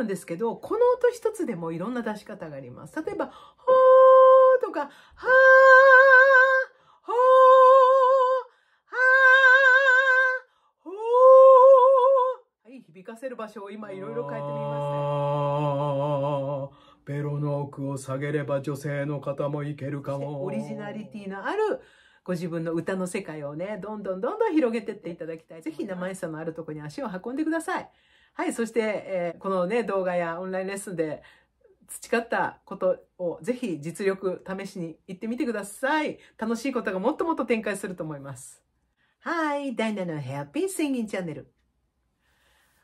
るんですけど、この音一つでもいろんな出し方があります。例えば、ほーとか、はー、はい、響かせる場所を今いろいろ変えてみますね。ベロの奥を下げれば女性の方もいけるかも。オリジナリティのあるご自分の歌の世界をね、どんどんどんどん広げてっていただきたい。ぜひ名前差のあるとこに足を運んでください。はい、そして、えー、このね、動画やオンラインレッスンで培ったことをぜひ実力試しに行ってみてください。楽しいことがもっともっと展開すると思います。はい、ダイナのヘアピンスインギンチャンネル。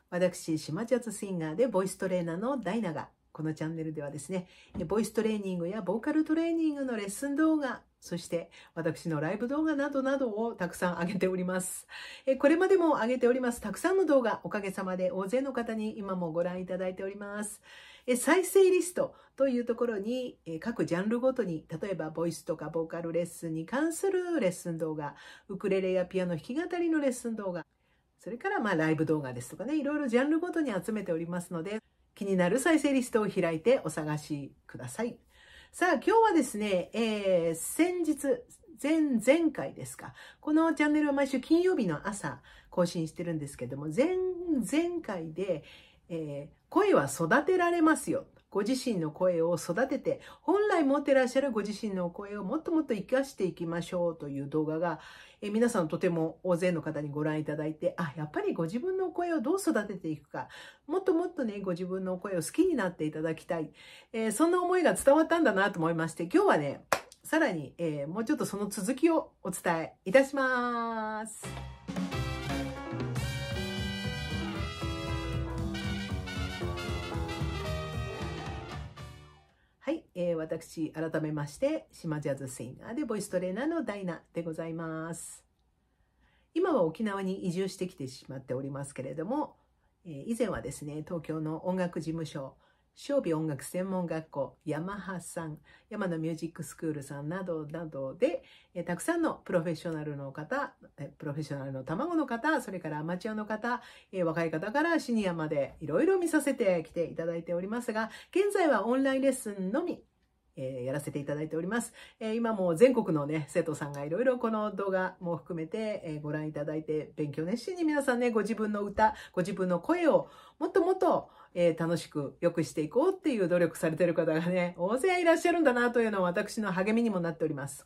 私、島ジャズシンガーでボイストレーナーのダイナが、このチャンネルではですね、ボイストレーニングやボーカルトレーニングのレッスン動画、そして、私のライブ動画などなどをたくさん上げております。えこれまでも上げております。たくさんの動画、おかげさまで大勢の方に今もご覧いただいております。え再生リストというところに、え各ジャンルごとに、例えばボイスとかボーカルレッスンに関するレッスン動画、ウクレレやピアノ弾き語りのレッスン動画、それからまあライブ動画ですとかね、いろいろジャンルごとに集めておりますので、気になる再生リストを開いてお探しください。さあ、今日はですね、えー、先日、前々回ですか。このチャンネルは毎週金曜日の朝更新してるんですけども、前々回で、えー、恋は育てられますよご自身の声を育てて、本来持ってらっしゃるご自身の声をもっともっと活かしていきましょうという動画が、え皆さんとても大勢の方にご覧いただいて、あ、やっぱりご自分の声をどう育てていくか、もっともっとね、ご自分の声を好きになっていただきたい。えー、そんな思いが伝わったんだなと思いまして、今日はね、さらに、えー、もうちょっとその続きをお伝えいたします。えー、私、改めまして、島ジャズセイナーでボイストレーナーのダイナでございます。今は沖縄に移住してきてしまっておりますけれども、えー、以前はですね、東京の音楽事務所、小美音楽専門学校、ヤマハさん、山のミュージックスクールさんなどなどで、えたくさんのプロフェッショナルの方、えプロフェッショナルの卵の方、それからアマチュアの方、え若い方からシニアまでいろいろ見させてきていただいておりますが、現在はオンラインレッスンのみえー、やらせていただいております。えー、今も全国のね、生徒さんがいろいろこの動画も含めて、えー、ご覧いただいて、勉強熱心に皆さんね、ご自分の歌、ご自分の声をもっともっと、えー、楽しく良くしていこうっていう努力されてる方がね、大勢いらっしゃるんだなというのは私の励みにもなっております。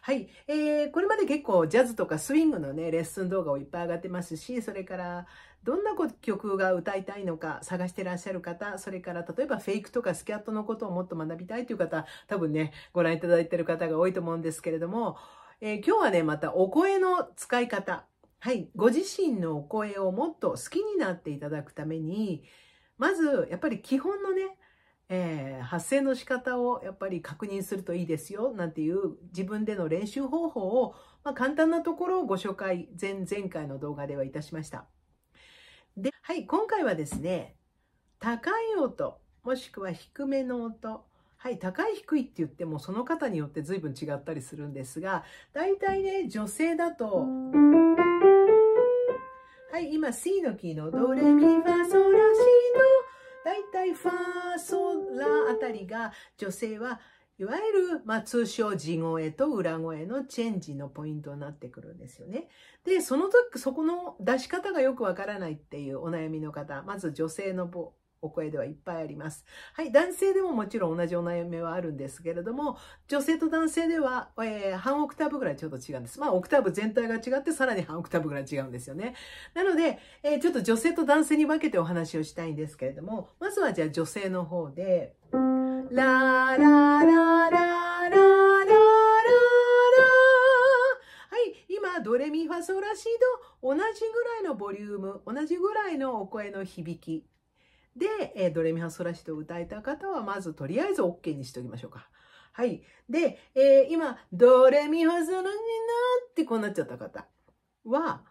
はい。えー、これまで結構ジャズとかスイングのね、レッスン動画をいっぱい上がってますし、それから、どんな曲が歌いたいのか探してらっしゃる方、それから例えばフェイクとかスキャットのことをもっと学びたいという方、多分ね、ご覧いただいてる方が多いと思うんですけれども、えー、今日はね、またお声の使い方。はい。ご自身のお声をもっと好きになっていただくために、まずやっぱり基本のね、えー、発声の仕方をやっぱり確認するといいですよなんていう自分での練習方法を、まあ、簡単なところをご紹介前々回の動画ではいたしました。で、はい、今回はですね、高い音、もしくは低めの音、はい、高い低いって言ってもその方によって随分違ったりするんですが、大体ね、女性だと、はい、今 C のキーのドレミファソラシド。だいたいファソラあたりが女性はいわゆる、まあ、通称地声と裏声のチェンジのポイントになってくるんですよね。で、その時、そこの出し方がよくわからないっていうお悩みの方、まず女性のお声ではいっぱいあります。はい、男性でももちろん同じお悩みはあるんですけれども、女性と男性では、えー、半オクターブぐらいちょっと違うんです。まあ、オクターブ全体が違って、さらに半オクターブぐらい違うんですよね。なので、えー、ちょっと女性と男性に分けてお話をしたいんですけれども、まずはじゃあ女性の方で、ラーラーラーラーラーラー今、ドレミファソラシド、同じぐらいのボリューム、同じぐらいのお声の響きで、えー、ドレミファソラシドを歌えた方は、まずとりあえず OK にしておきましょうか。はい。で、えー、今、ドレミファソラシドってこうなっちゃった方は、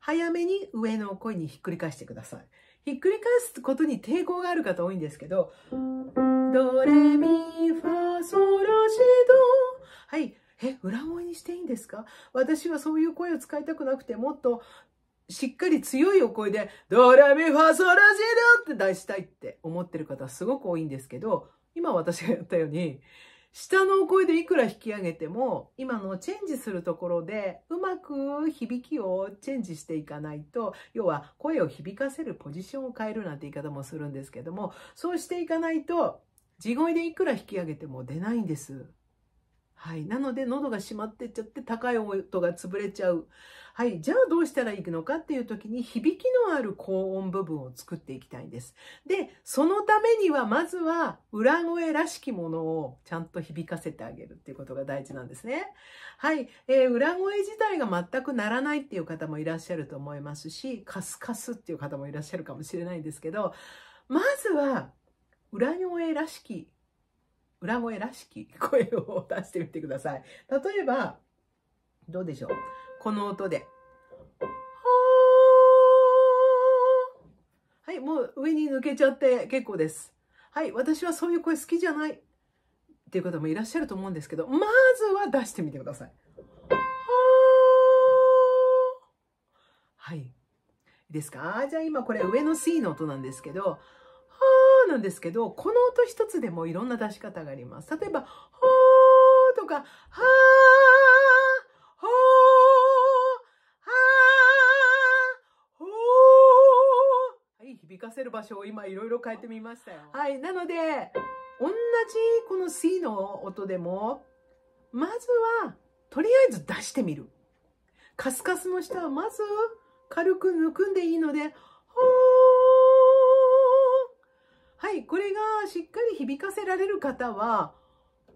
早めに上の声にひっくり返してください。ひっくり返すことに抵抗がある方多いんですけど、ドレミファソラシド。はい。え、裏声にしていいんですか私はそういう声を使いたくなくて、もっとしっかり強いお声で、ドラミファソラジドって出したいって思ってる方すごく多いんですけど、今私がやったように、下のお声でいくら引き上げても、今のチェンジするところで、うまく響きをチェンジしていかないと、要は声を響かせるポジションを変えるなんて言い方もするんですけども、そうしていかないと、地声でいくら引き上げても出ないんです。はい。なので、喉が閉まってっちゃって、高い音が潰れちゃう。はい。じゃあどうしたらいいのかっていう時に、響きのある高音部分を作っていきたいんです。で、そのためには、まずは、裏声らしきものをちゃんと響かせてあげるっていうことが大事なんですね。はい。えー、裏声自体が全くならないっていう方もいらっしゃると思いますし、カスカスっていう方もいらっしゃるかもしれないんですけど、まずは、裏声らしき裏声らしき声を出してみてください。例えば、どうでしょうこの音で。はい、もう上に抜けちゃって結構です。はい、私はそういう声好きじゃないっていう方もいらっしゃると思うんですけど、まずは出してみてください。はい。いいですかじゃあ今これ上の C の音なんですけど、なんですけど、この音一つでもいろんな出し方があります。例えば、ほーとか、はー、はー、はい、響かせる場所を今いろいろ変えてみましたよ。はい、なので、同じこの C の音でも、まずは、とりあえず出してみる。カスカスの下はまず、軽く抜くんでいいので、ほー、はい、これがしっかり響かせられる方は、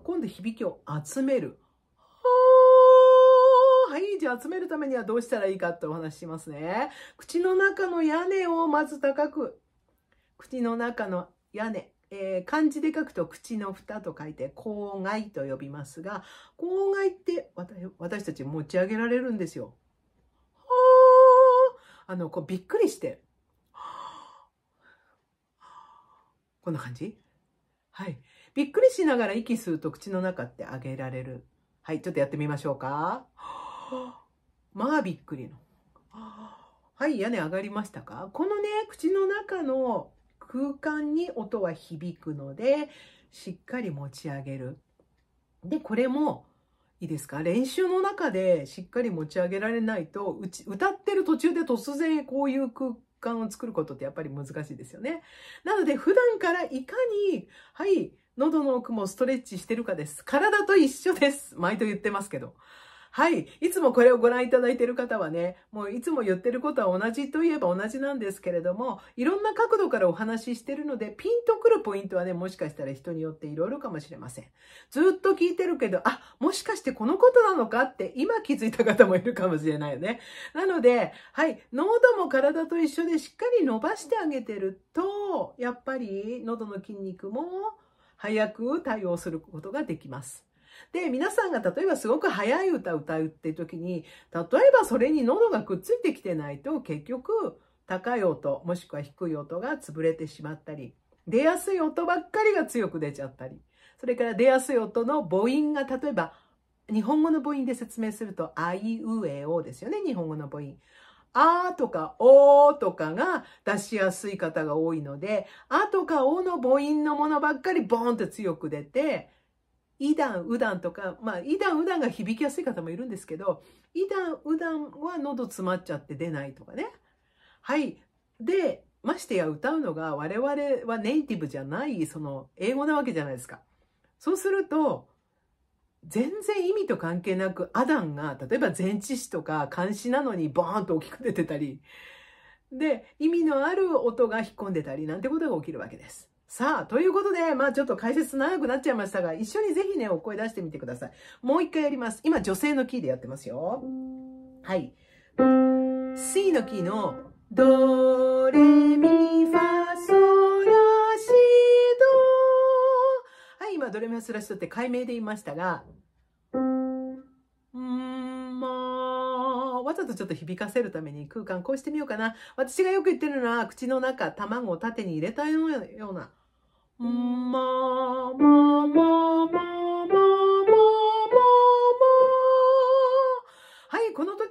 今度響きを集める。はい、じゃあ集めるためにはどうしたらいいかってお話ししますね。口の中の屋根をまず高く、口の中の屋根、えー、漢字で書くと口の蓋と書いて、口外と呼びますが、口外って私たち持ち上げられるんですよ。あの、こうびっくりして、こんな感じはい。びっくりしながら息吸うと口の中ってあげられる。はい、ちょっとやってみましょうか。まあびっくりの。はい、屋根上がりましたかこのね、口の中の空間に音は響くので、しっかり持ち上げる。で、これも、いいですか練習の中でしっかり持ち上げられないと、うち、歌ってる途中で突然こういう空慣を作ることってやっぱり難しいですよね。なので普段からいかに、はい、喉の奥もストレッチしてるかです。体と一緒です。毎度言ってますけど。はい。いつもこれをご覧いただいている方はね、もういつも言ってることは同じといえば同じなんですけれども、いろんな角度からお話ししてるので、ピンとくるポイントはね、もしかしたら人によっていろいろかもしれません。ずっと聞いてるけど、あ、もしかしてこのことなのかって今気づいた方もいるかもしれないよね。なので、はい。喉も体と一緒でしっかり伸ばしてあげてると、やっぱり喉の筋肉も早く対応することができます。で、皆さんが例えばすごく早い歌歌うっていう時に、例えばそれに喉がくっついてきてないと結局高い音、もしくは低い音が潰れてしまったり、出やすい音ばっかりが強く出ちゃったり、それから出やすい音の母音が例えば日本語の母音で説明すると、あいうえおですよね、日本語の母音。あとかおとかが出しやすい方が多いので、あとかおの母音のものばっかりボーンって強く出て、イダン、ウダンとか、まあ、イダン、ウダンが響きやすい方もいるんですけど、イダン、ウダンは喉詰まっちゃって出ないとかね。はい。で、ましてや歌うのが我々はネイティブじゃない、その英語なわけじゃないですか。そうすると、全然意味と関係なくアダンが、例えば前置詞とか漢詞なのにボーンと大きく出てたり、で、意味のある音が引っ込んでたりなんてことが起きるわけです。さあ、ということで、まあちょっと解説長くなっちゃいましたが、一緒にぜひね、お声出してみてください。もう一回やります。今、女性のキーでやってますよ。はい。C のキーの、ドレミファソラシド。はい、今、ドレミファソラシドって解明で言いましたが、わざとちょっと響かせるために空間こうしてみようかな。私がよく言ってるのは、口の中、卵を縦に入れたような、はい、この時、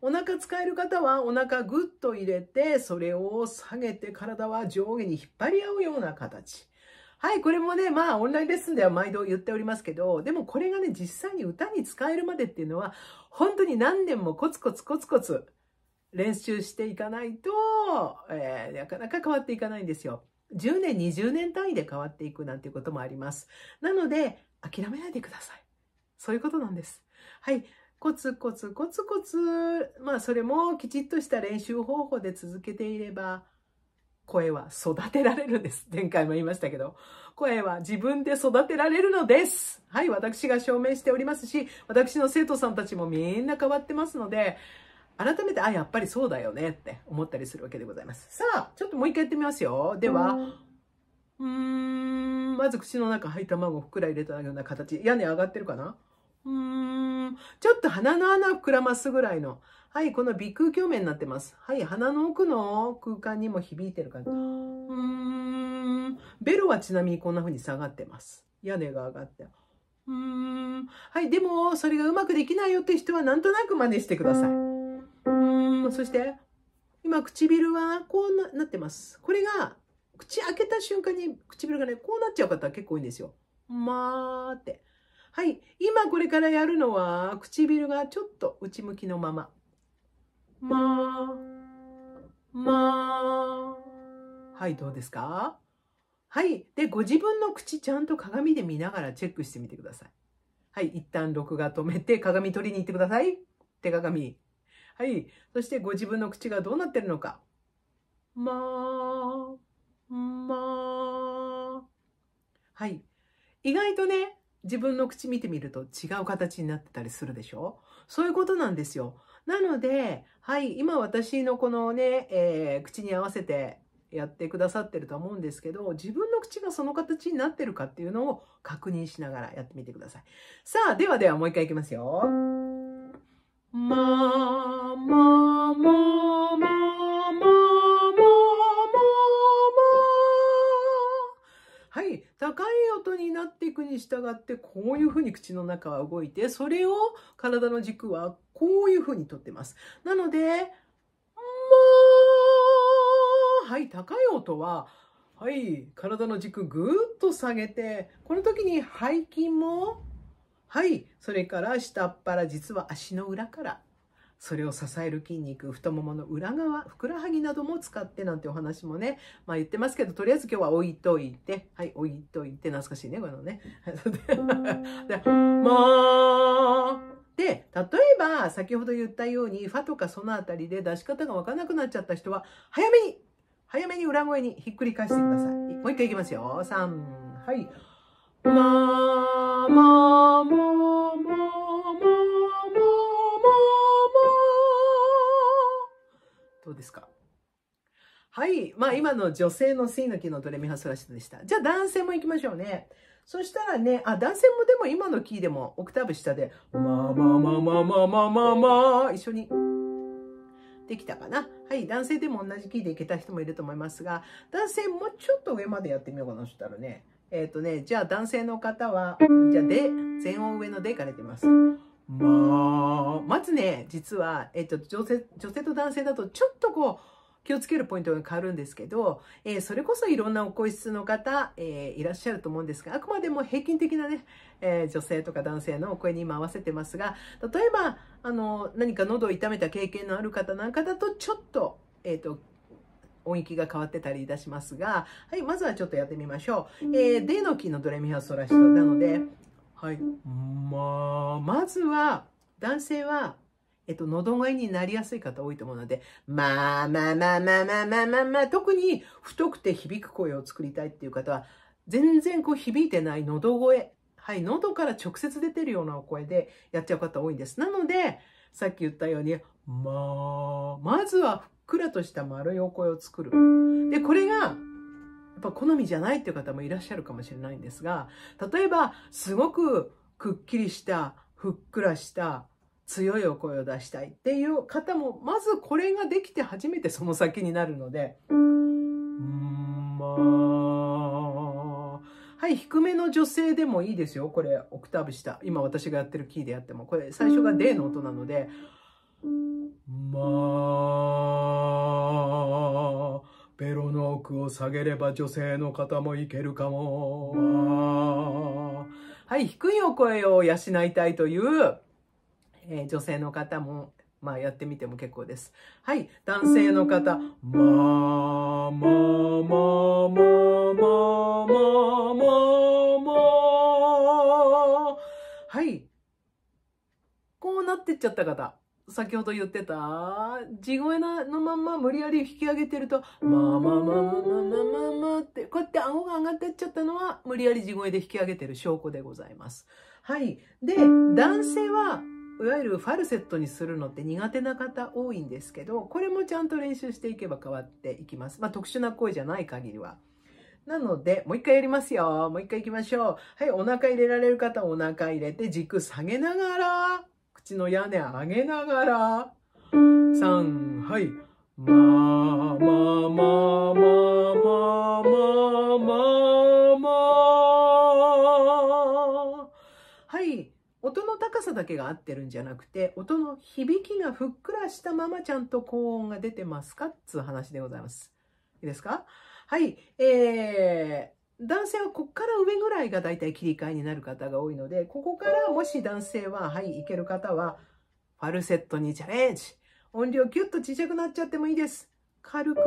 お腹使える方はお腹ぐっと入れて、それを下げて体は上下に引っ張り合うような形。はい、これもね、まあ、オンラインレッスンでは毎度言っておりますけど、でもこれがね、実際に歌に使えるまでっていうのは、本当に何年もコツコツコツコツ練習していかないと、えー、なかなか変わっていかないんですよ。10年、20年単位で変わっていくなんていうこともあります。なので、諦めないでください。そういうことなんです。はい。コツコツコツコツ、まあそれもきちっとした練習方法で続けていれば、声は育てられるんです。前回も言いましたけど。声は自分で育てられるのです。はい、私が証明しておりますし、私の生徒さんたちもみんな変わってますので、改めて、あ、やっぱりそうだよねって思ったりするわけでございます。さあ、ちょっともう一回やってみますよ。では、うん、まず口の中、はい、卵をふくら入れたような形。屋根上がってるかなうん、ちょっと鼻の穴膨らますぐらいの。はい、この鼻腔鏡面になってます。はい、鼻の奥の空間にも響いてる感じ。うん、ベロはちなみにこんな風に下がってます。屋根が上がって。うん、はい、でも、それがうまくできないよって人はなんとなく真似してください。そして、今唇はこうなってます。これが、口開けた瞬間に唇がね、こうなっちゃう方結構多いんですよ。まーって。はい。今これからやるのは、唇がちょっと内向きのまま。まー、まー。はい、どうですかはい。で、ご自分の口ちゃんと鏡で見ながらチェックしてみてください。はい。一旦録画止めて鏡取りに行ってください。手鏡。はい。そしてご自分の口がどうなってるのか。まー、まー。はい。意外とね、自分の口見てみると違う形になってたりするでしょそういうことなんですよ。なので、はい、今私のこのね、えー、口に合わせてやってくださってると思うんですけど、自分の口がその形になってるかっていうのを確認しながらやってみてください。さあ、ではではもう一回いきますよ。はい。高い音になっていくに従って、こういうふうに口の中は動いて、それを体の軸はこういうふうにとってます。なので、はい、高い音は、はい、体の軸ぐーっと下げて、この時に背筋もはい。それから下っ腹、実は足の裏から。それを支える筋肉、太ももの裏側、ふくらはぎなども使ってなんてお話もね、まあ言ってますけど、とりあえず今日は置いといて、はい、置いといて、懐かしいね、このね。で、で、例えば、先ほど言ったように、ファとかそのあたりで出し方がわからなくなっちゃった人は、早めに、早めに裏声にひっくり返してください。もう一回いきますよ。3、はい。どうですかはい。まあ今の女性の水の木のドレミファソラシドでした。じゃあ男性も行きましょうね。そしたらね、あ、男性もでも今のキーでもオクターブ下で、まあまあまあまあまあまあまあまあ、一緒に。できたかな。はい。男性でも同じキーでいけた人もいると思いますが、男性もうちょっと上までやってみようかな。そしたらね。えっ、ー、とね、じゃあ男性の方は、じゃあで、全音上のでから出ます。まあ、まずね、実は、えっ、ー、と、女性、女性と男性だとちょっとこう、気をつけるポイントが変わるんですけど、えー、それこそいろんなお声質の方、えいらっしゃると思うんですが、あくまでも平均的なね、え女性とか男性のお声に今合わせてますが、例えば、あの、何か喉を痛めた経験のある方なんかだと、ちょっと、えっ、と、音域が変わってたりいたしますが、はい、まずはちょっとやってみましょう。えー、デのキのドレミファソラシドなので、はい、まあ、まずは、男性は、えっと、喉声になりやすい方多いと思うので、まあまあまあまあまあまあまあ、まあ、特に太くて響く声を作りたいっていう方は、全然こう響いてない喉声。はい、喉から直接出てるようなお声でやっちゃう方多いんです。なので、さっき言ったように、まあ、まずはくらとした丸いお声を作る。で、これが、やっぱ好みじゃないっていう方もいらっしゃるかもしれないんですが、例えば、すごくくっきりした、ふっくらした、強いお声を出したいっていう方も、まずこれができて初めてその先になるので、はい、低めの女性でもいいですよ。これ、オクターブ下。今私がやってるキーでやっても。これ、最初が D の音なので、まあ、ベロの奥を下げれば女性の方もいけるかも。まあ、はい、低いお声を養いたいという、えー、女性の方も、まあやってみても結構です。はい、男性の方、まあ、まあ、まあ、まあ、まあ、まあ、まあ、まあ、はい。こうなってっちゃった方。先ほど言ってた、地声のまんま無理やり引き上げてると、まあまあまあまあまあまあまあって、こうやって顎が上がってっちゃったのは、無理やり地声で引き上げてる証拠でございます。はい。で、男性は、いわゆるファルセットにするのって苦手な方多いんですけど、これもちゃんと練習していけば変わっていきます。まあ特殊な声じゃない限りは。なので、もう一回やりますよ。もう一回行きましょう。はい、お腹入れられる方お腹入れて、軸下げながら、口の屋根上げながら、3、はい。まあまあまあまあまあまあまあまあ。はい。音の高さだけが合ってるんじゃなくて、音の響きがふっくらしたままちゃんと高音が出てますかっつう話でございます。いいですかはい。えー、男性はこっから上ぐらいが大体切り替えになる方が多いので、ここからもし男性は、はい、いける方は、ファルセットにチャレンジ。音量ギュッと小さくなっちゃってもいいです。軽く。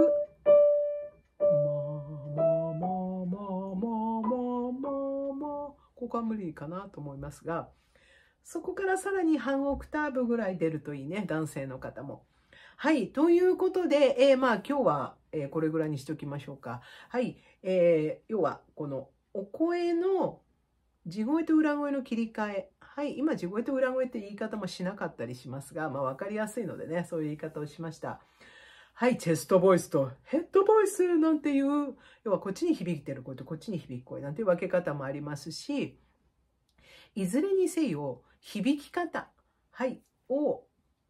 ここは無理かなと思いますが、そこからさらに半オクターブぐらい出るといいね、男性の方も。はい、ということで、えー、まあ今日はえー、これぐらいにしておきましょうか。はい。えー、要は、このお声の地声と裏声の切り替え。はい。今、地声と裏声って言い方もしなかったりしますが、まあ、かりやすいのでね、そういう言い方をしました。はい、チェストボイスとヘッドボイスなんていう、要はこっちに響いてる声とこっちに響く声なんていう分け方もありますし、いずれにせよ、響き方、はい、を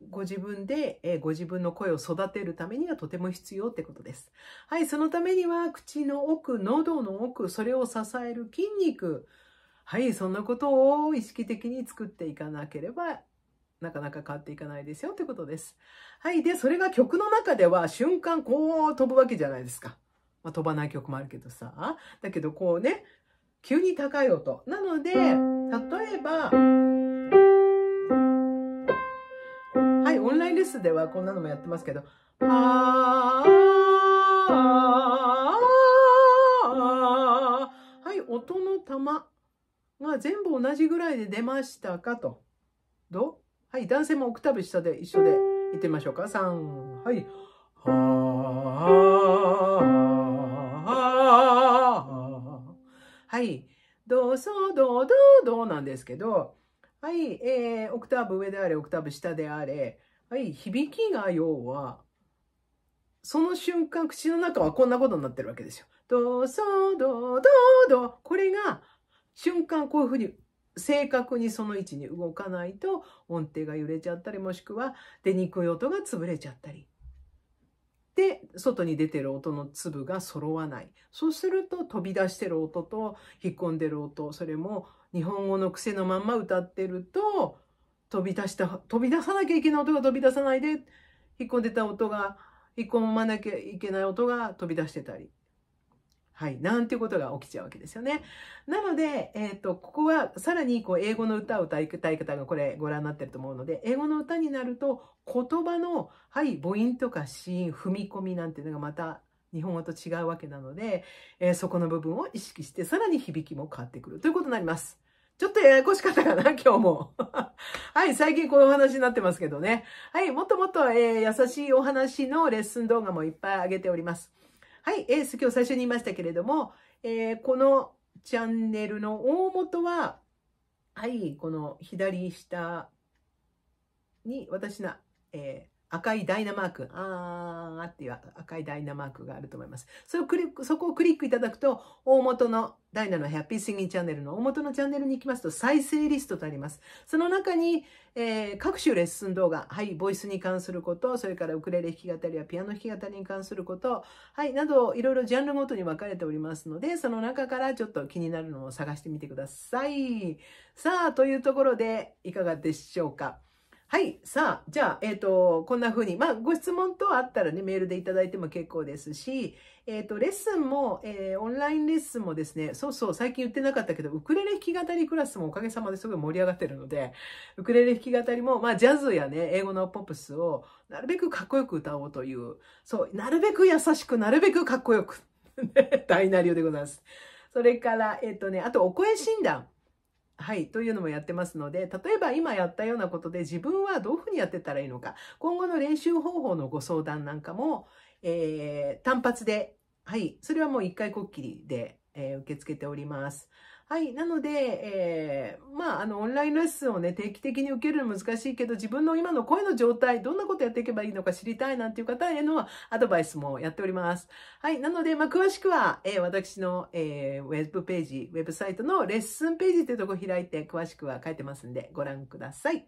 ご自分で、えご自分の声を育てるためにはとても必要ってことです。はい、そのためには口の奥、喉の奥、それを支える筋肉。はい、そんなことを意識的に作っていかなければなかなか変わっていかないですよってことです。はい。で、それが曲の中では瞬間こう飛ぶわけじゃないですか。まあ、飛ばない曲もあるけどさ。だけどこうね、急に高い音。なので、例えば、ンラインレッスンではこんなのもやってますけど、はい、音の玉が全部同じぐらいで出ましたかと。どはい、男性もオクターブ下で一緒でいってみましょうか。3、はい。はい。ド、ソ、ド、ド、ドなんですけど、はい、えー、オクターブ上であれ、オクターブ下であれ、はい、響きが要は、その瞬間、口の中はこんなことになってるわけですよ。ドソドドド。これが、瞬間こういうふうに正確にその位置に動かないと音程が揺れちゃったりもしくは出にくい音が潰れちゃったり。で、外に出てる音の粒が揃わない。そうすると飛び出してる音と引っ込んでる音、それも日本語の癖のまんま歌ってると飛び出した、飛び出さなきゃいけない音が飛び出さないで、引っ込んでた音が、引っ込まなきゃいけない音が飛び出してたり。はい。なんていうことが起きちゃうわけですよね。なので、えっ、ー、と、ここはさらにこう英語の歌を歌いたい方がこれご覧になってると思うので、英語の歌になると言葉の、はい、母音とか子音、踏み込みなんていうのがまた日本語と違うわけなので、えー、そこの部分を意識して、さらに響きも変わってくるということになります。ちょっとややこしかったかな、今日も。はい、最近こういうお話になってますけどね。はい、もっともっと、えー、優しいお話のレッスン動画もいっぱい上げております。はい、えー、今日最初に言いましたけれども、えー、このチャンネルの大元は、はい、この左下に私の、えー赤いダイナマーク、あーっていう赤いダイナマークがあると思います。それをクリック、そこをクリックいただくと、大元のダイナのハッピースインギンチャンネルの大元のチャンネルに行きますと、再生リストとあります。その中に、えー、各種レッスン動画、はい、ボイスに関すること、それからウクレレ弾き語りやピアノ弾き語りに関すること、はい、など、いろいろジャンルごとに分かれておりますので、その中からちょっと気になるのを探してみてください。さあ、というところで、いかがでしょうか。はい。さあ、じゃあ、えっ、ー、と、こんな風に、まあ、ご質問等あったらね、メールでいただいても結構ですし、えっ、ー、と、レッスンも、えー、オンラインレッスンもですね、そうそう、最近言ってなかったけど、ウクレレ弾き語りクラスもおかげさまですごい盛り上がってるので、ウクレレ弾き語りも、まあ、ジャズやね、英語のポップスを、なるべくかっこよく歌おうという、そう、なるべく優しく、なるべくかっこよく、大なりようでございます。それから、えっ、とね、あと、お声診断。はい。というのもやってますので、例えば今やったようなことで自分はどういうふうにやってたらいいのか、今後の練習方法のご相談なんかも、えー、単発で、はい。それはもう一回こっきりで、えー、受け付けております。はい。なので、えー、まあ、あの、オンラインレッスンをね、定期的に受けるの難しいけど、自分の今の声の状態、どんなことやっていけばいいのか知りたいなんていう方へのアドバイスもやっております。はい。なので、まあ、詳しくは、えー、私の、えー、ウェブページ、ウェブサイトのレッスンページというとこ開いて、詳しくは書いてますんで、ご覧ください。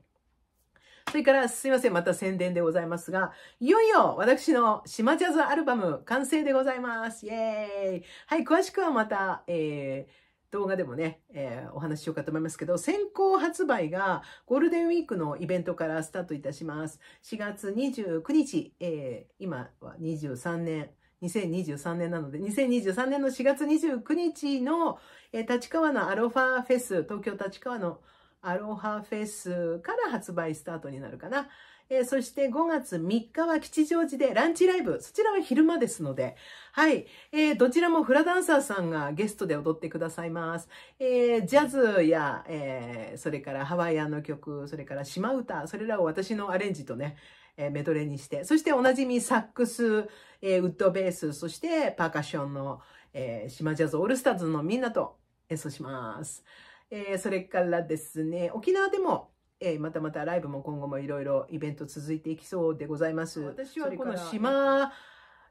それから、すいません、また宣伝でございますが、いよいよ私の島ジャズアルバム完成でございます。イェーイはい、詳しくはまた、えー、動画でもね、えー、お話ししようかと思いますけど、先行発売がゴールデンウィークのイベントからスタートいたします。4月29日、えー、今は23年、2023年なので、2023年の4月29日の、えー、立川のアロファフェス、東京立川のアロハフェスから発売スタートになるかな。えー、そして5月3日は吉祥寺でランチライブ。そちらは昼間ですので、はい。えー、どちらもフラダンサーさんがゲストで踊ってくださいます。えー、ジャズや、えー、それからハワイアンの曲、それから島歌、それらを私のアレンジとね、えメドレーにして、そしておなじみサックス、えウッドベース、そしてパーカッションの、え島ジャズオールスターズのみんなと演奏します。えそれからですね、沖縄でもえー、またまたライブも今後もいろいろイベント続いていきそうでございます。私はこの島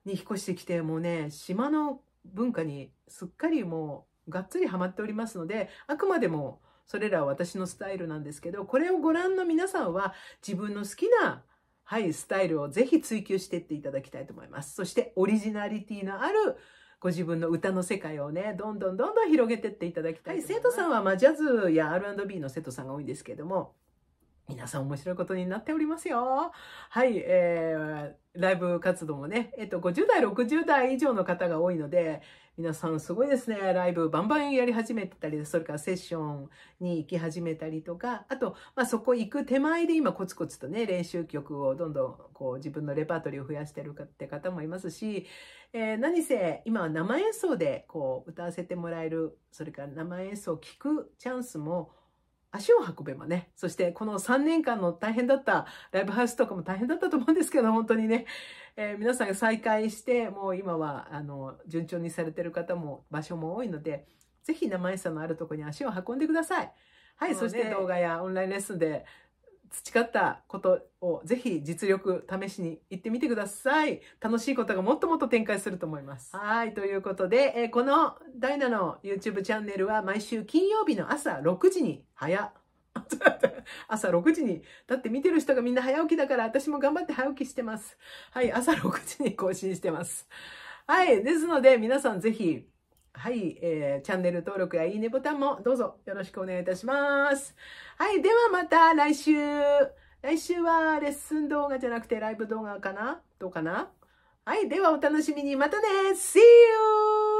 に引っ越してきて、もうね、島の文化にすっかりもうがっつりハマっておりますので、あくまでもそれらは私のスタイルなんですけど、これをご覧の皆さんは自分の好きなはい、スタイルをぜひ追求していっていただきたいと思います。そしてオリジナリティのあるご自分の歌の世界をね、どんどんどんどん広げてっていただきたいいはい、生徒さんは、まあ、ジャズや R&B の生徒さんが多いんですけれども、皆さん面白いことになっておりますよ。はい、えー、ライブ活動もね、えっと、50代、60代以上の方が多いので、皆さんすごいですね。ライブバンバンやり始めてたり、それからセッションに行き始めたりとか、あと、まあ、そこ行く手前で今コツコツとね、練習曲をどんどんこう自分のレパートリーを増やしてるかって方もいますし、えー、何せ今は生演奏でこう歌わせてもらえる、それから生演奏を聴くチャンスも足を運べばね、そしてこの3年間の大変だったライブハウスとかも大変だったと思うんですけど、本当にね、えー、皆さんが再開して、もう今は、あの、順調にされてる方も、場所も多いので、ぜひ名前さんのあるところに足を運んでください。はい、ね、そして動画やオンラインレッスンで培ったことをぜひ実力試しに行ってみてください。楽しいことがもっともっと展開すると思います。はい。ということで、えー、このダイナの YouTube チャンネルは毎週金曜日の朝6時に早 朝6時に。だって見てる人がみんな早起きだから私も頑張って早起きしてます。はい。朝6時に更新してます。はい。ですので皆さんぜひはい、えー、チャンネル登録やいいねボタンもどうぞよろしくお願いいたします。はい、ではまた来週来週はレッスン動画じゃなくてライブ動画かなどうかなはい、ではお楽しみに。またね !See you!